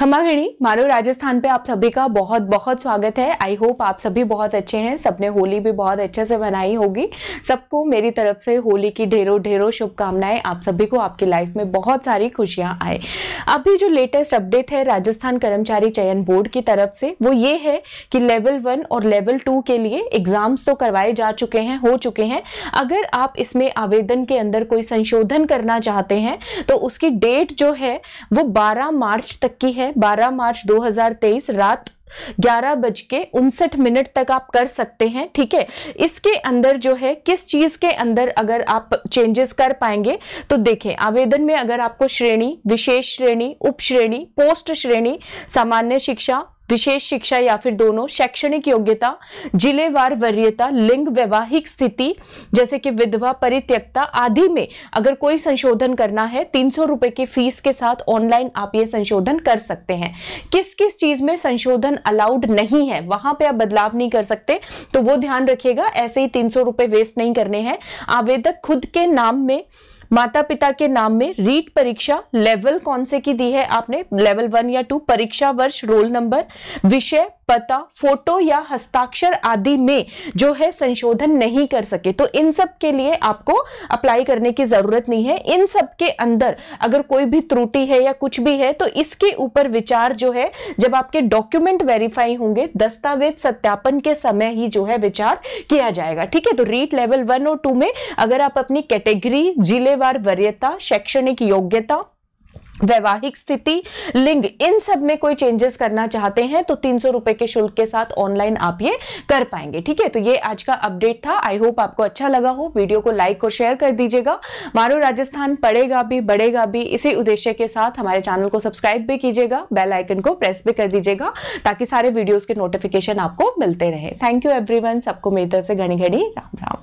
खमागणी मारो राजस्थान पे आप सभी का बहुत बहुत स्वागत है आई होप आप सभी बहुत अच्छे हैं सबने होली भी बहुत अच्छे से मनाई होगी सबको मेरी तरफ से होली की ढेरों ढेरों शुभकामनाएं आप सभी को आपकी लाइफ में बहुत सारी खुशियां आए अभी जो लेटेस्ट अपडेट है राजस्थान कर्मचारी चयन बोर्ड की तरफ से वो ये है कि लेवल वन और लेवल टू के लिए एग्जाम्स तो करवाए जा चुके हैं हो चुके हैं अगर आप इसमें आवेदन के अंदर कोई संशोधन करना चाहते हैं तो उसकी डेट जो है वो बारह मार्च तक की है है 12 मार्च 2023 रात ग्यारह बज के उनसठ मिनट तक आप कर सकते हैं ठीक है इसके अंदर जो है किस चीज के अंदर अगर आप चेंजेस कर पाएंगे तो देखें आवेदन में अगर आपको श्रेणी विशेष श्रेणी उप श्रेणी पोस्ट श्रेणी सामान्य शिक्षा विशेष शिक्षा या फिर दोनों शैक्षणिक योग्यता जिलेवार वरीयता लिंग वैवाहिक स्थिति जैसे कि विधवा परित्यक्ता आदि में अगर कोई संशोधन करना है तीन सौ रुपए की फीस के साथ ऑनलाइन आप ये संशोधन कर सकते हैं किस किस चीज में संशोधन अलाउड नहीं है वहां पे आप बदलाव नहीं कर सकते तो वो ध्यान रखिएगा ऐसे ही तीन सौ वेस्ट नहीं करने हैं आवेदक खुद के नाम में माता पिता के नाम में रीट परीक्षा लेवल कौन से की दी है आपने लेवल वन या टू परीक्षा वर्ष रोल नंबर विषय पता फोटो या हस्ताक्षर आदि में जो है संशोधन नहीं कर सके तो इन सब के लिए आपको अप्लाई करने की जरूरत नहीं है इन सब के अंदर अगर कोई भी त्रुटि है या कुछ भी है तो इसके ऊपर विचार जो है जब आपके डॉक्यूमेंट वेरीफाई होंगे दस्तावेज सत्यापन के समय ही जो है विचार किया जाएगा ठीक है तो रीट लेवल वन और टू में अगर आप अपनी कैटेगरी जिले पेशेवर वरीयता शैक्षणिक योग्यता वैवाहिक स्थिति लिंग इन सब में कोई चेंजेस करना चाहते हैं तो तीन सौ रुपए के शुल्क के साथ ऑनलाइन आप ये कर पाएंगे ठीक है तो ये आज का अपडेट था आई होप आपको अच्छा लगा हो वीडियो को लाइक और शेयर कर दीजिएगा मारो राजस्थान पड़ेगा भी बढ़ेगा भी इसी उद्देश्य के साथ हमारे चैनल को सब्सक्राइब भी कीजिएगा बेल आइकन को प्रेस भी कर दीजिएगा ताकि सारे वीडियोज के नोटिफिकेशन आपको मिलते रहे थैंक यू एवरी सबको मेरी तरफ से घड़ी घड़ी राम राम